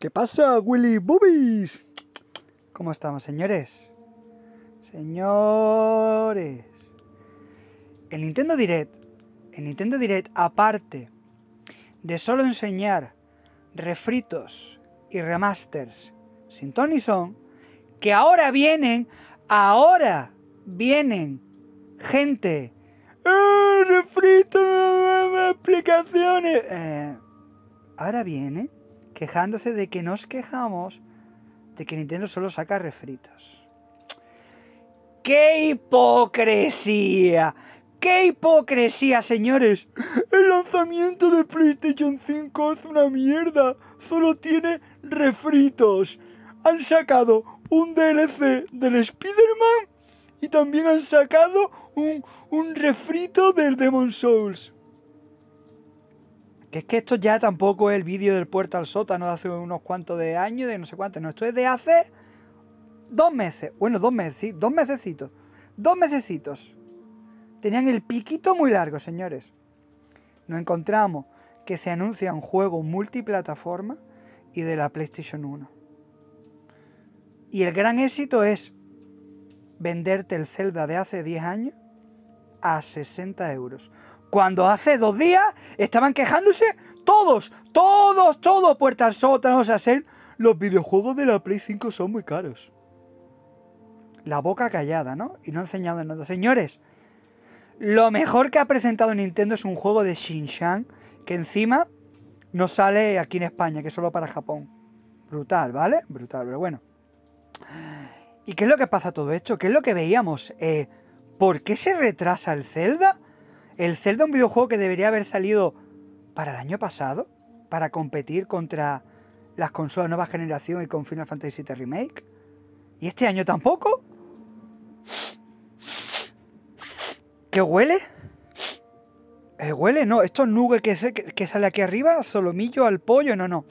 ¿Qué pasa, Willy Boobies? ¿Cómo estamos, señores? Señores. El Nintendo Direct, el Nintendo Direct, aparte de solo enseñar refritos y remasters sin Tony Son, que ahora vienen, ahora vienen gente. ¡Eh, refritos, eh, aplicaciones! Eh, ahora viene quejándose de que nos quejamos de que Nintendo solo saca refritos. ¡Qué hipocresía! ¡Qué hipocresía, señores! El lanzamiento de PlayStation 5 es una mierda. Solo tiene refritos. Han sacado un DLC del Spider-Man y también han sacado un, refrito del Demon Souls. Que es que esto ya tampoco es el vídeo del puerto al sótano de hace unos cuantos de años, de no sé cuántos. No, esto es de hace dos meses. Bueno, dos meses, dos mesecitos. Dos mesecitos. Tenían el piquito muy largo, señores. Nos encontramos que se anuncia un juego multiplataforma y de la PlayStation 1. Y el gran éxito es venderte el Zelda de hace 10 años a 60 euros. Cuando hace dos días estaban quejándose todos, todos, todos, puertas sótanos, a ser los videojuegos de la Play 5 son muy caros. La boca callada, ¿no? Y no han enseñado nada. Señores, lo mejor que ha presentado Nintendo es un juego de Shinshan que encima no sale aquí en España, que es solo para Japón. Brutal, ¿vale? Brutal, pero bueno. ¿Y qué es lo que pasa todo esto? ¿Qué es lo que veíamos? Eh, ¿Por qué se retrasa el Zelda? el Zelda, un videojuego que debería haber salido para el año pasado, para competir contra las consolas nueva generación y con Final Fantasy VII Remake. ¿Y este año tampoco? ¿Qué huele? Eh, huele, no, estos nubes que, que, sale aquí arriba, solomillo al pollo, no, no.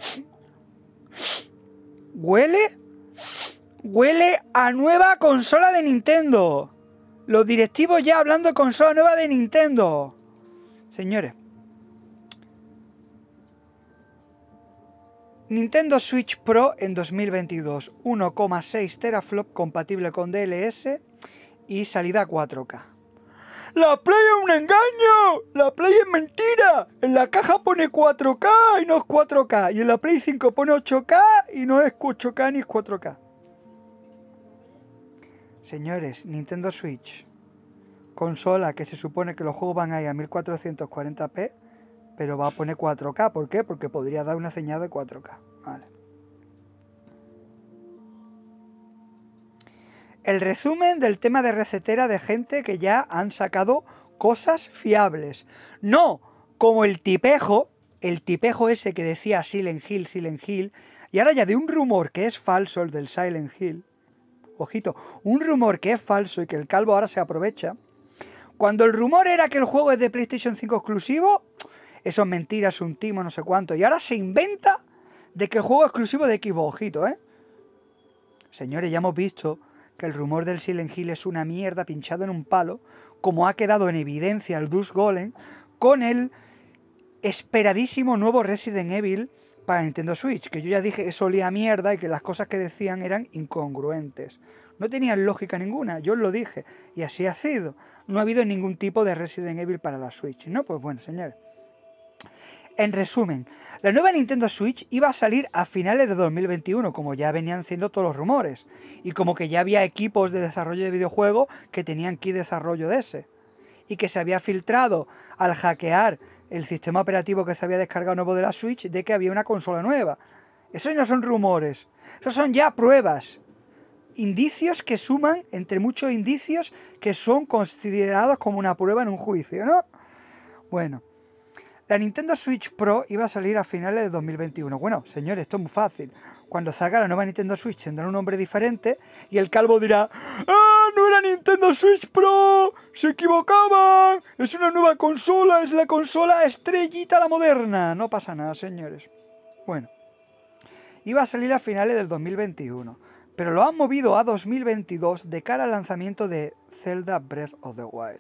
Huele, huele a nueva consola de Nintendo. Los directivos ya hablando con consola nueva de Nintendo. Señores. Nintendo Switch Pro en 2022. 1,6 teraflop compatible con DLS y salida 4K. ¡La Play es un engaño! ¡La Play es mentira! En la caja pone 4K y no es 4K. Y en la Play 5 pone 8K y no es 8K ni es 4K. Señores, Nintendo Switch, consola que se supone que los juegos van a ir a 1440p, pero va a poner 4K. ¿Por qué? Porque podría dar una señal de 4K. Vale. El resumen del tema de recetera de gente que ya han sacado cosas fiables. No como el tipejo, el tipejo ese que decía Silent Hill, Silent Hill, y ahora ya de un rumor que es falso el del Silent Hill ojito, un rumor que es falso y que el calvo ahora se aprovecha. Cuando el rumor era que el juego es de PlayStation 5 exclusivo, eso es mentira, es un timo, no sé cuánto. Y ahora se inventa de que el juego es exclusivo de Xbox, ojito, ¿eh? Señores, ya hemos visto que el rumor del Silent Hill es una mierda pinchado en un palo, como ha quedado en evidencia el Dusk Golem con el esperadísimo nuevo Resident Evil para Nintendo Switch, que yo ya dije que solía mierda y que las cosas que decían eran incongruentes. No tenían lógica ninguna, yo os lo dije, y así ha sido. No ha habido ningún tipo de Resident Evil para la Switch, ¿no? Pues bueno, señores. En resumen, la nueva Nintendo Switch iba a salir a finales de 2021, como ya venían siendo todos los rumores, y como que ya había equipos de desarrollo de videojuegos que tenían que desarrollo de ese, y que se había filtrado al hackear el sistema operativo que se había descargado nuevo de la Switch de que había una consola nueva. Eso no son rumores, esos son ya pruebas. Indicios que suman, entre muchos indicios, que son considerados como una prueba en un juicio, ¿no? Bueno, la Nintendo Switch Pro iba a salir a finales de 2021. Bueno, señores, esto es muy fácil. Cuando salga la nueva Nintendo Switch tendrá un nombre diferente y el calvo dirá ¡Ah, no era Nintendo Switch Pro! ¡Se equivocaban! ¡Es una nueva consola! ¡Es la consola estrellita la moderna! No pasa nada, señores. Bueno, iba a salir a finales del 2021, pero lo han movido a 2022 de cara al lanzamiento de Zelda Breath of the Wild.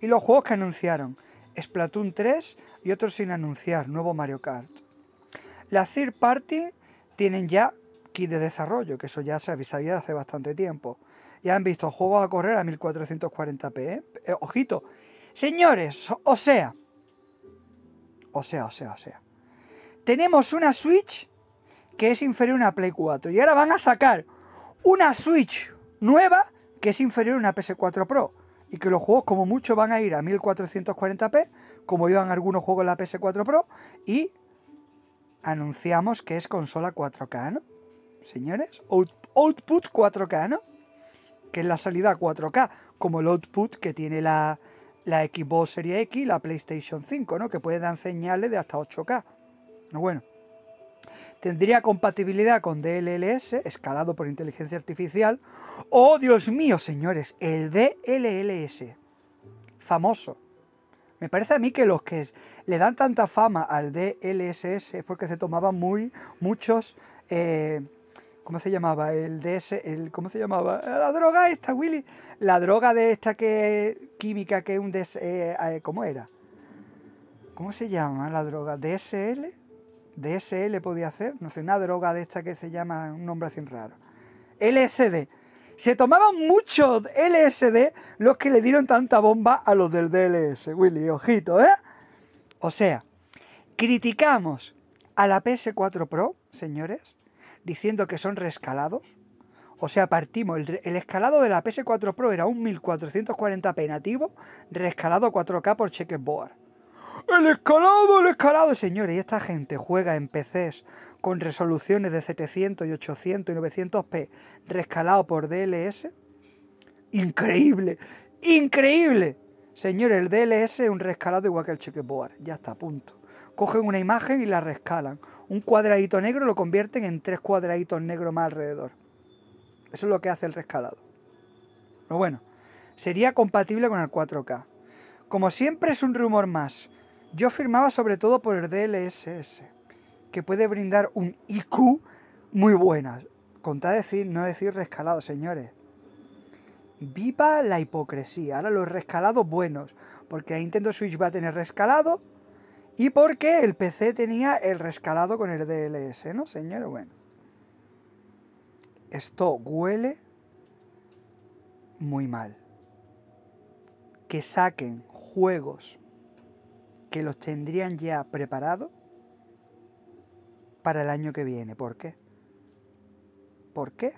Y los juegos que anunciaron Splatoon 3 y otro sin anunciar, nuevo Mario Kart. La third party tienen ya kit de desarrollo, que eso ya se avisaría hace bastante tiempo. Ya han visto juegos a correr a 1440p. ¿eh? Eh, ojito, señores, o sea, o sea, o sea, o sea. Tenemos una Switch que es inferior a una Play 4 y ahora van a sacar una Switch nueva que es inferior a una PS4 Pro y que los juegos como mucho van a ir a 1440p, como iban algunos juegos en la PS4 Pro, y anunciamos que es consola 4K, ¿no? Señores, output 4K, ¿no? Que es la salida 4K, como el output que tiene la, Xbox Series X y la PlayStation 5, ¿no? Que puede dar señales de hasta 8K. Bueno, tendría compatibilidad con DLLS, escalado por inteligencia artificial. ¡Oh, Dios mío, señores! El DLLS, famoso. Me parece a mí que los que le dan tanta fama al DLSS es porque se tomaban muy, muchos... Eh, ¿Cómo se llamaba? El DS, ¿cómo se llamaba? La droga esta, Willy. La droga de esta que química que es un DS, eh, eh, ¿cómo era? ¿Cómo se llama la droga? ¿DSL? DSL podía hacer, no sé, una droga de esta que se llama un nombre así raro. LSD. Se tomaban muchos LSD los que le dieron tanta bomba a los del DLS, Willy, ojito, ¿eh? O sea, criticamos a la PS4 Pro, señores, diciendo que son rescalados. O sea, partimos, el, escalado de la PS4 Pro era un 1440p nativo, rescalado 4K por checkerboard. ¡El escalado, el escalado! Señores, y esta gente juega en PCs con resoluciones de 700 y 800 y 900p rescalado por DLS. ¡Increíble! ¡Increíble! Señores, el DLS es un rescalado igual que el checkboard. Ya está, punto. Cogen una imagen y la rescalan. Un cuadradito negro lo convierten en tres cuadraditos negros más alrededor. Eso es lo que hace el rescalado. Pero bueno, sería compatible con el 4K. Como siempre es un rumor más yo firmaba sobre todo por el DLSS, que puede brindar un IQ muy buena. Contá decir, no decir rescalado, señores. Viva la hipocresía. Ahora los rescalados buenos. Porque la Nintendo Switch va a tener rescalado. Y porque el PC tenía el rescalado con el DLS, ¿no, señores? Bueno. Esto huele muy mal. Que saquen juegos que los tendrían ya preparados para el año que viene. ¿Por qué? ¿Por qué?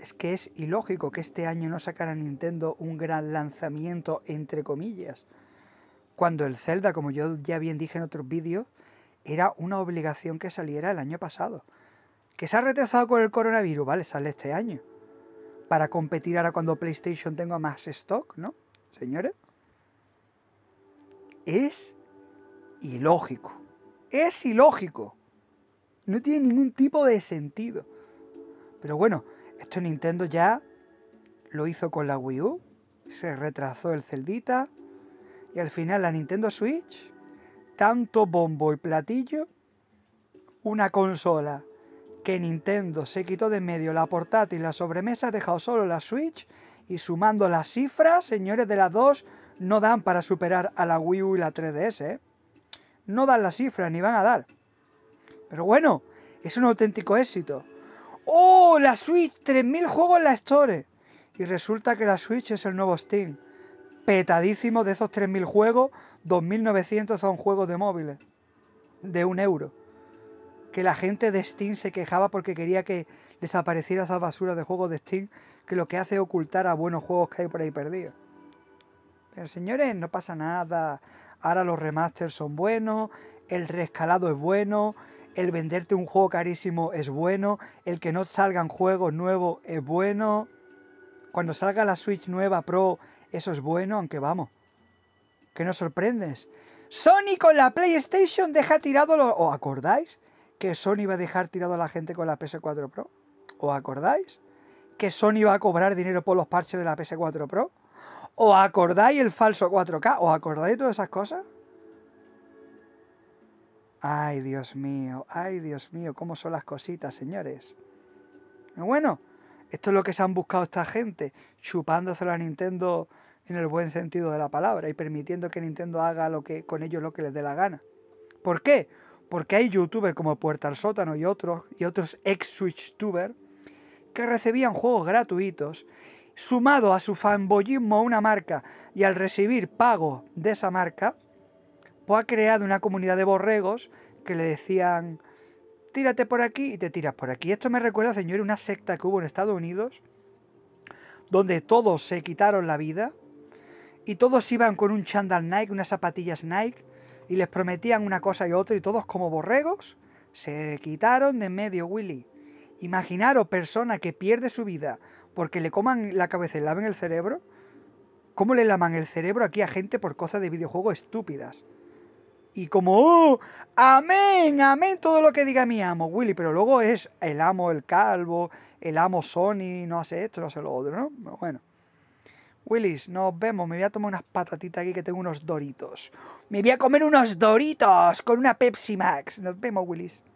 Es que es ilógico que este año no sacara Nintendo un gran lanzamiento, entre comillas, cuando el Zelda, como yo ya bien dije en otros vídeos, era una obligación que saliera el año pasado. Que se ha retrasado con el coronavirus, vale, sale este año. Para competir ahora cuando PlayStation tenga más stock, ¿no? Señores. Es ilógico. Es ilógico. No tiene ningún tipo de sentido. Pero bueno, esto Nintendo ya lo hizo con la Wii U, se retrasó el celdita y al final la Nintendo Switch, tanto bombo y platillo, una consola que Nintendo se quitó de medio la portátil, la sobremesa, ha dejado solo la Switch y sumando las cifras, señores de las dos, no dan para superar a la Wii U y la 3DS. ¿eh? no dan las cifras ni van a dar. Pero bueno, es un auténtico éxito. ¡Oh! La Switch, 3.000 juegos en la Store. Y resulta que la Switch es el nuevo Steam. Petadísimo de esos 3.000 juegos, 2.900 son juegos de móviles. De un euro. Que la gente de Steam se quejaba porque quería que apareciera esa basura de juegos de Steam que lo que hace es ocultar a buenos juegos que hay por ahí perdidos. Pero señores, no pasa nada. Ahora los remasters son buenos, el rescalado es bueno, el venderte un juego carísimo es bueno, el que no salgan juegos nuevos es bueno. Cuando salga la Switch nueva Pro, eso es bueno, aunque vamos. Que nos sorprendes. Sony con la PlayStation deja tirado los... ¿Os acordáis? Que Sony va a dejar tirado a la gente con la PS4 Pro. ¿O acordáis? Que Sony va a cobrar dinero por los parches de la PS4 Pro. O acordáis el falso 4K? ¿Os acordáis todas esas cosas? Ay, Dios mío, ay, Dios mío, cómo son las cositas, señores. Bueno, esto es lo que se han buscado esta gente, chupándose la Nintendo en el buen sentido de la palabra y permitiendo que Nintendo haga lo que, con ellos lo que les dé la gana. ¿Por qué? Porque hay youtubers como Puerta al Sótano y otros, y otros ex-switchtubers que recibían juegos gratuitos sumado a su fanboyismo a una marca y al recibir pago de esa marca, pues ha creado una comunidad de borregos que le decían, tírate por aquí y te tiras por aquí. Esto me recuerda, señor, una secta que hubo en Estados Unidos, donde todos se quitaron la vida y todos iban con un chandal Nike, unas zapatillas Nike, y les prometían una cosa y otra, y todos como borregos se quitaron de medio, Willy. Imaginaros persona que pierde su vida porque le coman la cabeza y laven el cerebro, ¿cómo le laman el cerebro aquí a gente por cosas de videojuegos estúpidas? Y como, oh, ¡Amén! ¡Amén! Todo lo que diga mi amo, Willy. Pero luego es el amo el calvo, el amo Sony, no hace esto, no hace lo otro, ¿no? bueno. Willis, nos vemos. Me voy a tomar unas patatitas aquí que tengo unos doritos. Me voy a comer unos doritos con una Pepsi Max. Nos vemos, Willis.